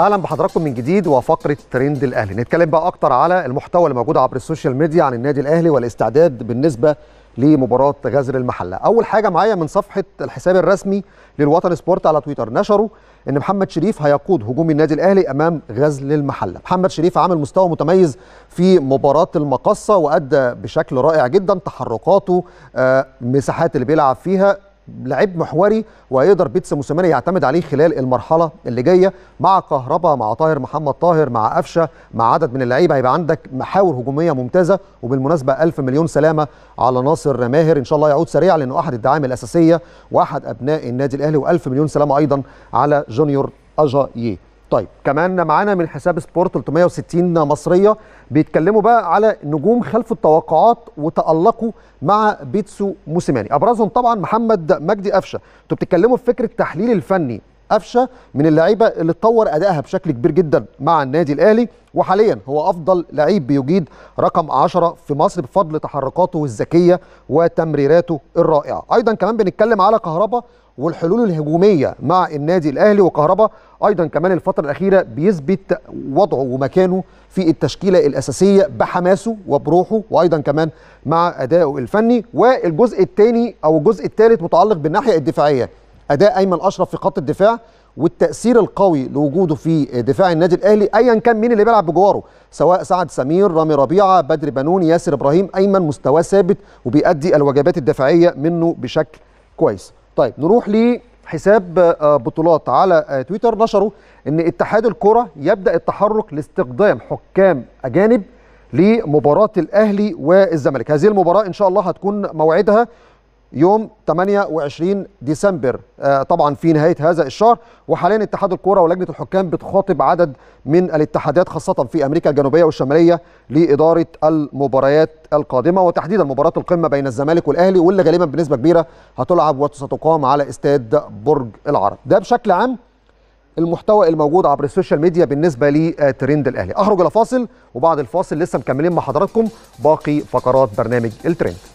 اهلا بحضراتكم من جديد وفقره ترند الاهلي نتكلم بقى اكتر على المحتوى اللي موجود عبر السوشيال ميديا عن النادي الاهلي والاستعداد بالنسبه لمباراه غزل المحله اول حاجه معايا من صفحه الحساب الرسمي للوطن سبورت على تويتر نشروا ان محمد شريف هيقود هجوم النادي الاهلي امام غزل المحله محمد شريف عامل مستوى متميز في مباراه المقصه وادى بشكل رائع جدا تحركاته آه، مساحات اللي بيلعب فيها لعيب محوري ويقدر بيتس موسيماني يعتمد عليه خلال المرحله اللي جايه مع كهربا مع طاهر محمد طاهر مع قفشه مع عدد من اللعيبه هيبقى عندك محاور هجوميه ممتازه وبالمناسبه ألف مليون سلامه على ناصر ماهر ان شاء الله يعود سريع لانه احد الدعائم الاساسيه واحد ابناء النادي الاهلي و1000 مليون سلامه ايضا على جونيور اجاييه طيب كمان معانا من حساب سبورت 360 مصريه بيتكلموا بقى على نجوم خلفوا التوقعات وتالقوا مع بيتسو موسيماني ابرزهم طبعا محمد مجدي قفشه انتوا بتتكلموا في فكره التحليل الفني قفشه من اللعيبه اللي اتطور ادائها بشكل كبير جدا مع النادي الاهلي وحاليا هو افضل لعيب بيجيد رقم 10 في مصر بفضل تحركاته الذكيه وتمريراته الرائعه ايضا كمان بنتكلم على كهربا والحلول الهجوميه مع النادي الاهلي وكهربا ايضا كمان الفتره الاخيره بيثبت وضعه ومكانه في التشكيله الاساسيه بحماسه وبروحه وايضا كمان مع ادائه الفني والجزء الثاني او الجزء الثالث متعلق بالناحيه الدفاعيه اداء ايمن اشرف في خط الدفاع والتاثير القوي لوجوده في دفاع النادي الاهلي ايا كان مين اللي بيلعب بجواره سواء سعد سمير رامي ربيعه بدر بنون ياسر ابراهيم ايمن مستواه ثابت وبيؤدي الوجبات الدفاعيه منه بشكل كويس طيب نروح لحساب آه، بطولات على آه، تويتر نشروا ان اتحاد الكره يبدا التحرك لاستقدام حكام اجانب لمباراه الاهلي والزمالك هذه المباراه ان شاء الله هتكون موعدها يوم 28 ديسمبر آه، طبعا في نهايه هذا الشهر وحاليا اتحاد الكوره ولجنه الحكام بتخاطب عدد من الاتحادات خاصه في امريكا الجنوبيه والشماليه لاداره المباريات القادمه وتحديدا مباراه القمه بين الزمالك والاهلي واللي غالبا بنسبه كبيره هتلعب وستقام على استاد برج العرب ده بشكل عام المحتوى الموجود عبر السوشيال ميديا بالنسبه لترند الاهلي اخرج الى فاصل وبعد الفاصل لسه مكملين مع حضراتكم باقي فقرات برنامج الترند